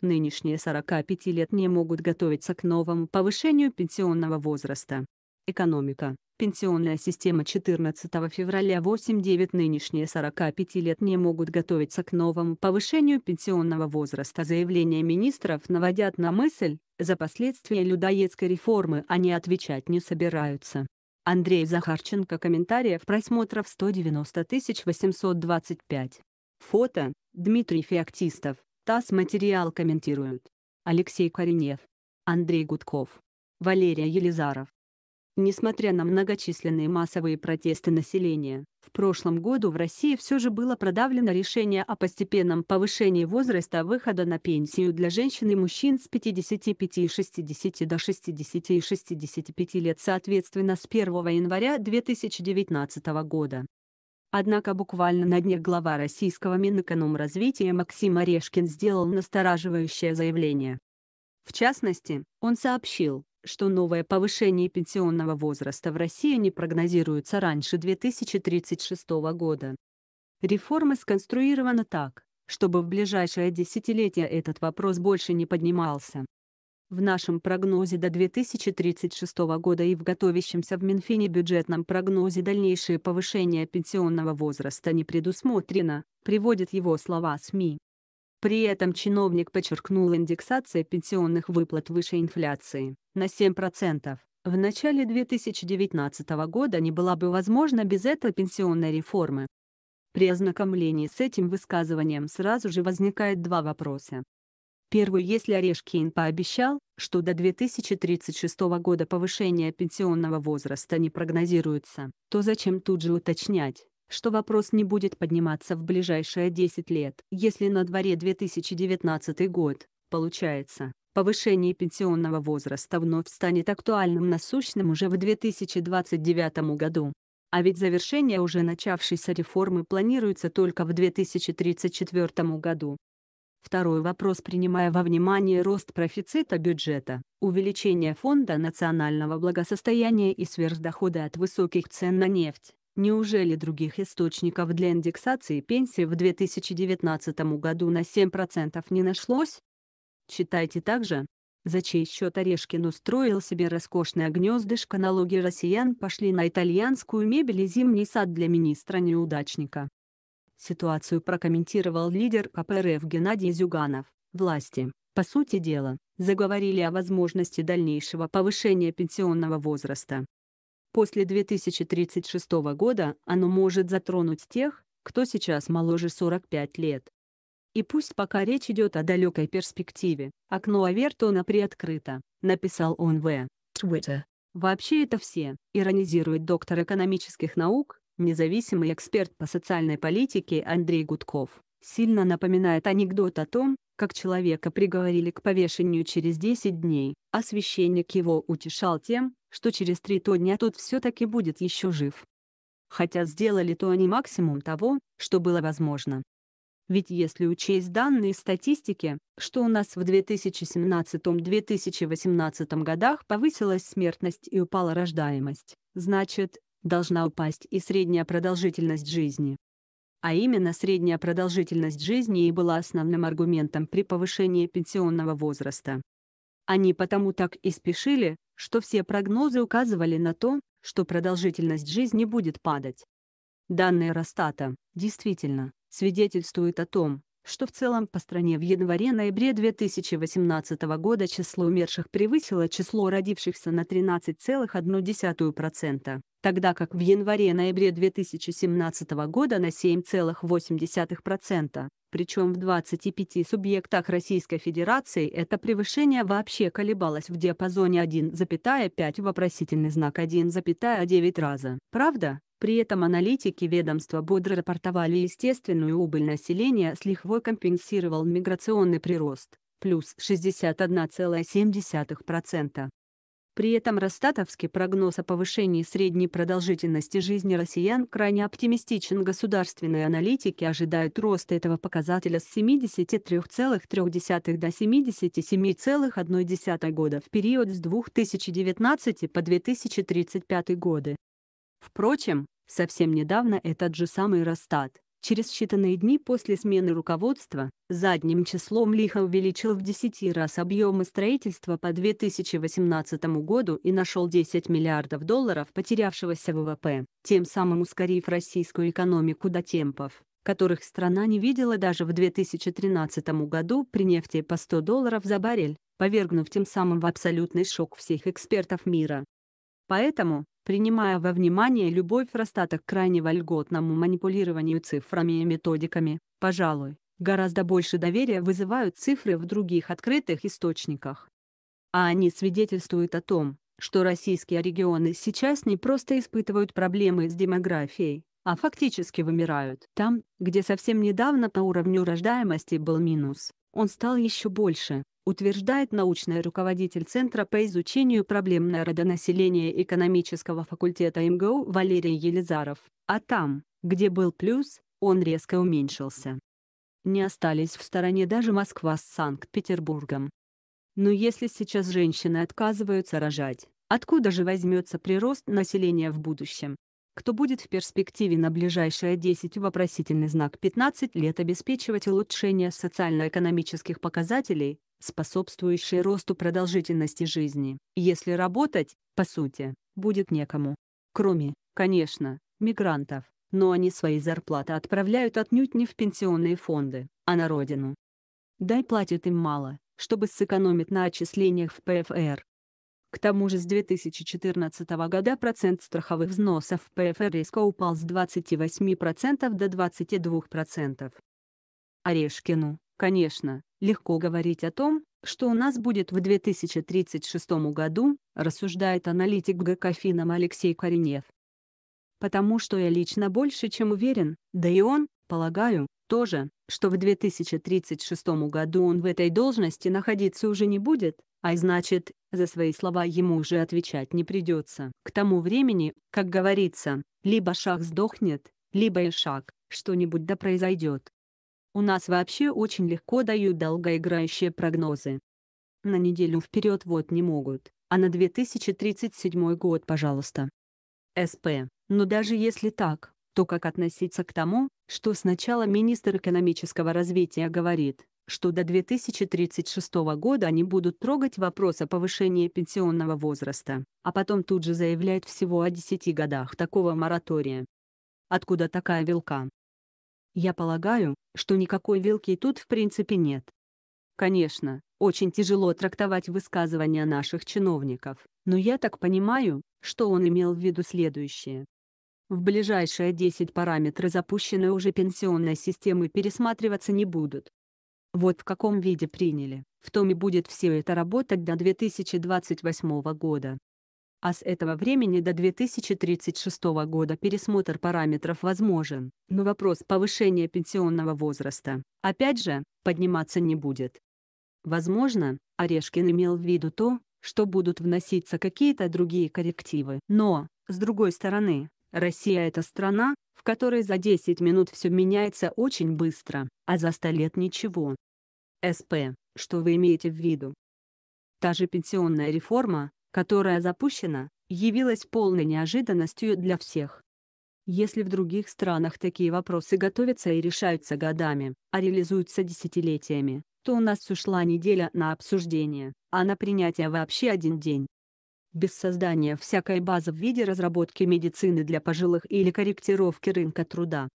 Нынешние 45-летние могут готовиться к новому повышению пенсионного возраста. Экономика. Пенсионная система 14 февраля 8-9 нынешние 45-летние могут готовиться к новому повышению пенсионного возраста. Заявления министров наводят на мысль, за последствия людоедской реформы они отвечать не собираются. Андрей Захарченко комментариев просмотров 190 825. Фото – Дмитрий Феоктистов. ТАСС материал комментируют Алексей Коренев, Андрей Гудков, Валерия Елизаров. Несмотря на многочисленные массовые протесты населения, в прошлом году в России все же было продавлено решение о постепенном повышении возраста выхода на пенсию для женщин и мужчин с 55 и 60 до 60 и 65 лет соответственно с 1 января 2019 года. Однако буквально на днях глава российского Минэкономразвития Максим Орешкин сделал настораживающее заявление. В частности, он сообщил, что новое повышение пенсионного возраста в России не прогнозируется раньше 2036 года. Реформа сконструирована так, чтобы в ближайшее десятилетие этот вопрос больше не поднимался. В нашем прогнозе до 2036 года и в готовящемся в Минфине бюджетном прогнозе дальнейшее повышение пенсионного возраста не предусмотрено, приводит его слова СМИ. При этом чиновник подчеркнул индексация пенсионных выплат выше инфляции, на 7%. В начале 2019 года не была бы возможна без этой пенсионной реформы. При ознакомлении с этим высказыванием сразу же возникает два вопроса. Первый, если Орешкин пообещал, что до 2036 года повышение пенсионного возраста не прогнозируется, то зачем тут же уточнять, что вопрос не будет подниматься в ближайшие 10 лет, если на дворе 2019 год, получается, повышение пенсионного возраста вновь станет актуальным насущным уже в 2029 году. А ведь завершение уже начавшейся реформы планируется только в 2034 году. Второй вопрос принимая во внимание рост профицита бюджета, увеличение фонда национального благосостояния и сверхдоходы от высоких цен на нефть, неужели других источников для индексации пенсии в 2019 году на 7% не нашлось? Читайте также, за чей счет Орешкин устроил себе роскошное гнездышко налоги россиян пошли на итальянскую мебель и зимний сад для министра-неудачника. Ситуацию прокомментировал лидер КПРФ Геннадий Зюганов. Власти, по сути дела, заговорили о возможности дальнейшего повышения пенсионного возраста. После 2036 года оно может затронуть тех, кто сейчас моложе 45 лет. И пусть пока речь идет о далекой перспективе, окно Авертона приоткрыто, написал он в Twitter. Вообще это все, иронизирует доктор экономических наук, Независимый эксперт по социальной политике Андрей Гудков сильно напоминает анекдот о том, как человека приговорили к повешению через 10 дней, а священник его утешал тем, что через три то дня тот все-таки будет еще жив. Хотя сделали то они максимум того, что было возможно. Ведь если учесть данные статистики, что у нас в 2017-2018 годах повысилась смертность и упала рождаемость, значит, должна упасть и средняя продолжительность жизни. А именно средняя продолжительность жизни и была основным аргументом при повышении пенсионного возраста. Они потому так и спешили, что все прогнозы указывали на то, что продолжительность жизни будет падать. Данные Росстата, действительно, свидетельствуют о том, что в целом по стране в январе-ноябре 2018 года число умерших превысило число родившихся на 13,1%, тогда как в январе-ноябре 2017 года на 7,8%, причем в 25 субъектах Российской Федерации это превышение вообще колебалось в диапазоне 1,5 вопросительный знак 1,9 раза. Правда? При этом аналитики ведомства бодро рапортовали естественную убыль населения с лихвой компенсировал миграционный прирост, плюс 61,7%. При этом Ростатовский прогноз о повышении средней продолжительности жизни россиян крайне оптимистичен. Государственные аналитики ожидают роста этого показателя с 73,3 до 77,1 года в период с 2019 по 2035 годы. Впрочем, совсем недавно этот же самый ростат, через считанные дни после смены руководства задним числом лихо увеличил в 10 раз объемы строительства по 2018 году и нашел 10 миллиардов долларов потерявшегося ВВП, тем самым ускорив российскую экономику до темпов, которых страна не видела даже в 2013 году при нефти по 100 долларов за баррель, повергнув тем самым в абсолютный шок всех экспертов мира. Поэтому, принимая во внимание любовь растата к крайне вольготному манипулированию цифрами и методиками, пожалуй, гораздо больше доверия вызывают цифры в других открытых источниках. А они свидетельствуют о том, что российские регионы сейчас не просто испытывают проблемы с демографией, а фактически вымирают. Там, где совсем недавно по уровню рождаемости был минус, он стал еще больше утверждает научный руководитель Центра по изучению проблем народонаселения экономического факультета МГУ Валерий Елизаров. А там, где был плюс, он резко уменьшился. Не остались в стороне даже Москва с Санкт-Петербургом. Но если сейчас женщины отказываются рожать, откуда же возьмется прирост населения в будущем? Кто будет в перспективе на ближайшие 10 вопросительный знак 15 лет обеспечивать улучшение социально-экономических показателей, способствующие росту продолжительности жизни, если работать, по сути, будет некому. Кроме, конечно, мигрантов, но они свои зарплаты отправляют отнюдь не в пенсионные фонды, а на родину. Дай платят им мало, чтобы сэкономить на отчислениях в ПФР. К тому же с 2014 года процент страховых взносов в ПФР резко упал с 28% до 22%. Орешкину, Конечно, легко говорить о том, что у нас будет в 2036 году, рассуждает аналитик ГК Фином Алексей Коренев. Потому что я лично больше чем уверен, да и он, полагаю, тоже, что в 2036 году он в этой должности находиться уже не будет, а значит, за свои слова ему уже отвечать не придется. К тому времени, как говорится, либо шах сдохнет, либо и шаг, что-нибудь да произойдет. У нас вообще очень легко дают долгоиграющие прогнозы. На неделю вперед вот не могут, а на 2037 год, пожалуйста. СП. Но даже если так, то как относиться к тому, что сначала министр экономического развития говорит, что до 2036 года они будут трогать вопрос о повышении пенсионного возраста, а потом тут же заявляет всего о 10 годах такого моратория. Откуда такая вилка? Я полагаю, что никакой вилки тут в принципе нет. Конечно, очень тяжело трактовать высказывания наших чиновников, но я так понимаю, что он имел в виду следующее. В ближайшие 10 параметры запущенной уже пенсионной системы пересматриваться не будут. Вот в каком виде приняли, в том и будет все это работать до 2028 года а с этого времени до 2036 года пересмотр параметров возможен, но вопрос повышения пенсионного возраста, опять же, подниматься не будет. Возможно, Орешкин имел в виду то, что будут вноситься какие-то другие коррективы. Но, с другой стороны, Россия – это страна, в которой за 10 минут все меняется очень быстро, а за 100 лет ничего. СП, что вы имеете в виду? Та же пенсионная реформа, которая запущена, явилась полной неожиданностью для всех. Если в других странах такие вопросы готовятся и решаются годами, а реализуются десятилетиями, то у нас ушла неделя на обсуждение, а на принятие вообще один день. Без создания всякой базы в виде разработки медицины для пожилых или корректировки рынка труда.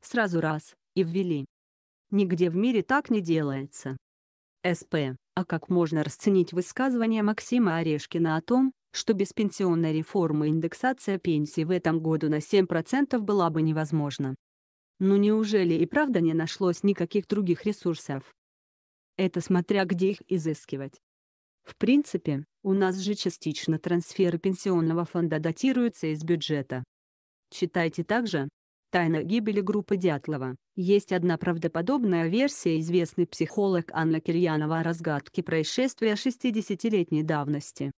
Сразу раз, и ввели. Нигде в мире так не делается. СП. А как можно расценить высказывание Максима Орешкина о том, что без пенсионной реформы индексация пенсий в этом году на 7% была бы невозможна? Ну неужели и правда не нашлось никаких других ресурсов? Это смотря где их изыскивать. В принципе, у нас же частично трансферы пенсионного фонда датируются из бюджета. Читайте также, Тайна гибели группы Дятлова. Есть одна правдоподобная версия известный психолог Анна Кирьянова о разгадке происшествия 60-летней давности.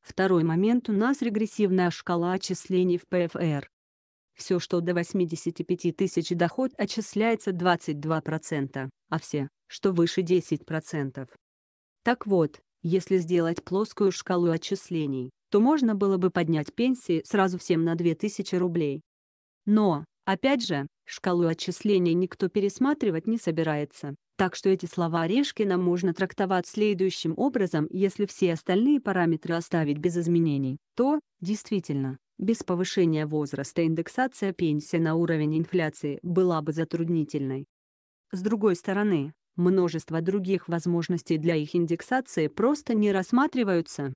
Второй момент у нас регрессивная шкала отчислений в ПФР. Все, что до 85 тысяч доход отчисляется 22%, а все, что выше 10%. Так вот, если сделать плоскую шкалу отчислений, то можно было бы поднять пенсии сразу всем на 2000 рублей. Но, Опять же, шкалу отчислений никто пересматривать не собирается, так что эти слова Орешкина можно трактовать следующим образом, если все остальные параметры оставить без изменений, то, действительно, без повышения возраста индексация пенсии на уровень инфляции была бы затруднительной. С другой стороны, множество других возможностей для их индексации просто не рассматриваются.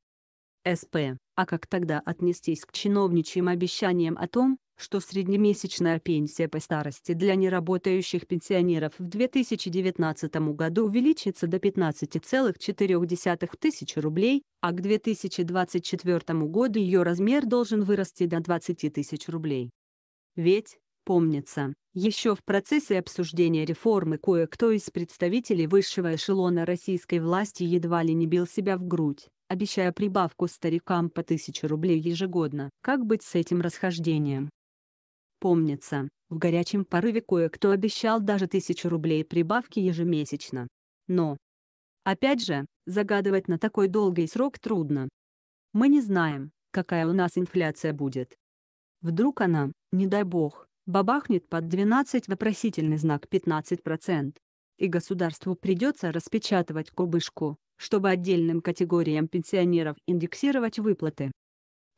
СП, а как тогда отнестись к чиновничьим обещаниям о том, что среднемесячная пенсия по старости для неработающих пенсионеров в 2019 году увеличится до 15,4 тысяч рублей, а к 2024 году ее размер должен вырасти до 20 тысяч рублей. Ведь, помнится, еще в процессе обсуждения реформы кое-кто из представителей высшего эшелона российской власти едва ли не бил себя в грудь, обещая прибавку старикам по 1000 рублей ежегодно. Как быть с этим расхождением? помнится, в горячем порыве кое-кто обещал даже тысячу рублей прибавки ежемесячно. Но, опять же, загадывать на такой долгий срок трудно. Мы не знаем, какая у нас инфляция будет. Вдруг она, не дай бог, бабахнет под 12 вопросительный знак 15%. И государству придется распечатывать кубышку, чтобы отдельным категориям пенсионеров индексировать выплаты.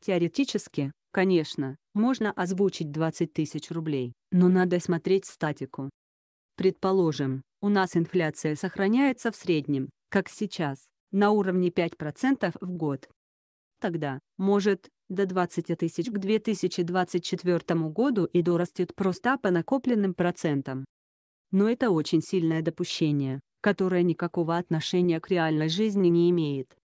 Теоретически, Конечно, можно озвучить 20 тысяч рублей, но надо смотреть статику. Предположим, у нас инфляция сохраняется в среднем, как сейчас, на уровне 5% в год. Тогда, может, до 20 тысяч к 2024 году и дорастет просто по накопленным процентам. Но это очень сильное допущение, которое никакого отношения к реальной жизни не имеет.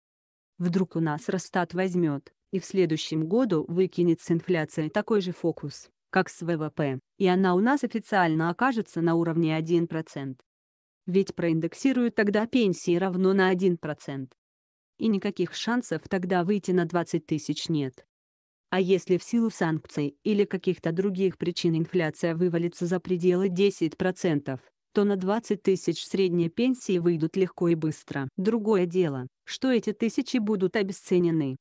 Вдруг у нас Росстат возьмет, и в следующем году выкинет с инфляцией такой же фокус, как с ВВП, и она у нас официально окажется на уровне 1%. Ведь проиндексируют тогда пенсии равно на 1%. И никаких шансов тогда выйти на 20 тысяч нет. А если в силу санкций или каких-то других причин инфляция вывалится за пределы 10%, то на 20 тысяч средние пенсии выйдут легко и быстро. Другое дело, что эти тысячи будут обесценены.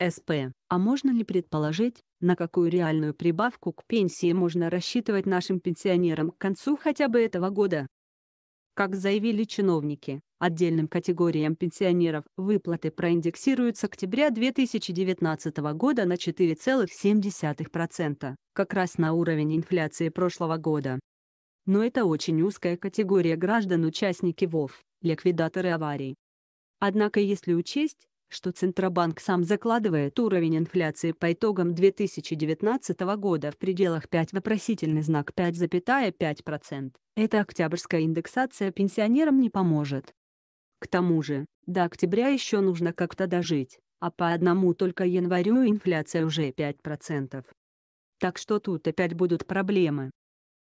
СП. А можно ли предположить, на какую реальную прибавку к пенсии можно рассчитывать нашим пенсионерам к концу хотя бы этого года? Как заявили чиновники, отдельным категориям пенсионеров выплаты проиндексируются с октября 2019 года на 4,7%, как раз на уровень инфляции прошлого года. Но это очень узкая категория граждан-участники ВОВ, ликвидаторы аварий. Однако если учесть, что Центробанк сам закладывает уровень инфляции по итогам 2019 года в пределах 5 вопросительный знак 5,5%. Эта октябрьская индексация пенсионерам не поможет. К тому же, до октября еще нужно как-то дожить, а по одному только январю инфляция уже 5%. Так что тут опять будут проблемы.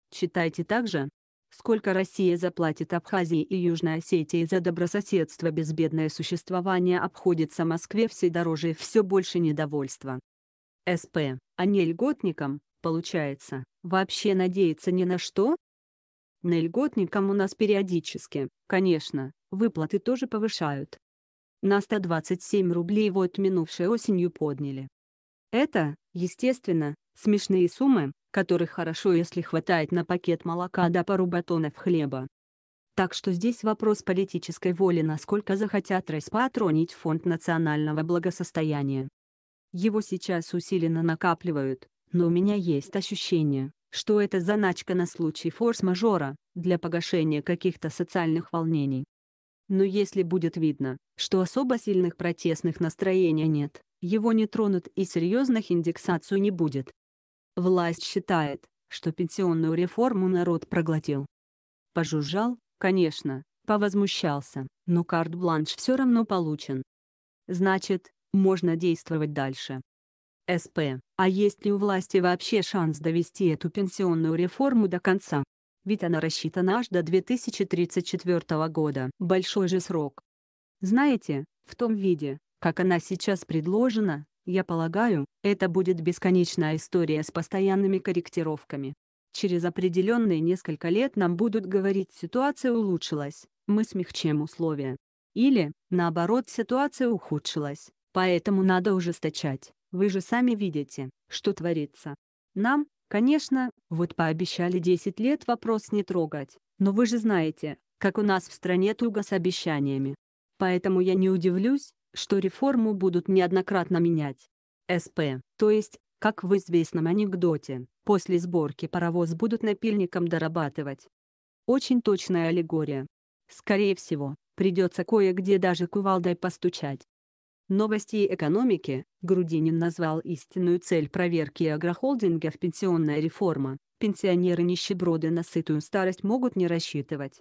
Читайте также, сколько Россия заплатит Абхазии и Южной Осетии за добрососедство безбедное существование обходится Москве все дороже и все больше недовольства. СП, а не льготникам, получается, вообще надеяться ни на что? На льготникам у нас периодически, конечно, выплаты тоже повышают. На 127 рублей вот минувшей осенью подняли. Это, естественно, смешные суммы, который хорошо если хватает на пакет молока до пару батонов хлеба. Так что здесь вопрос политической воли насколько захотят распатронить Фонд национального благосостояния. Его сейчас усиленно накапливают, но у меня есть ощущение, что это заначка на случай форс-мажора, для погашения каких-то социальных волнений. Но если будет видно, что особо сильных протестных настроений нет, его не тронут и серьезных индексацию не будет. Власть считает, что пенсионную реформу народ проглотил. Пожужжал, конечно, повозмущался, но карт-бланш все равно получен. Значит, можно действовать дальше. СП, а есть ли у власти вообще шанс довести эту пенсионную реформу до конца? Ведь она рассчитана аж до 2034 года. Большой же срок. Знаете, в том виде, как она сейчас предложена, я полагаю, это будет бесконечная история с постоянными корректировками. Через определенные несколько лет нам будут говорить «ситуация улучшилась, мы смягчим условия». Или, наоборот, ситуация ухудшилась, поэтому надо ужесточать, вы же сами видите, что творится. Нам, конечно, вот пообещали 10 лет вопрос не трогать, но вы же знаете, как у нас в стране туго с обещаниями. Поэтому я не удивлюсь, что реформу будут неоднократно менять. СП, то есть, как в известном анекдоте, после сборки паровоз будут напильником дорабатывать. Очень точная аллегория. Скорее всего, придется кое-где даже кувалдой постучать. Новости экономики, Грудинин назвал истинную цель проверки агрохолдингов пенсионная реформа. Пенсионеры-нищеброды на сытую старость могут не рассчитывать.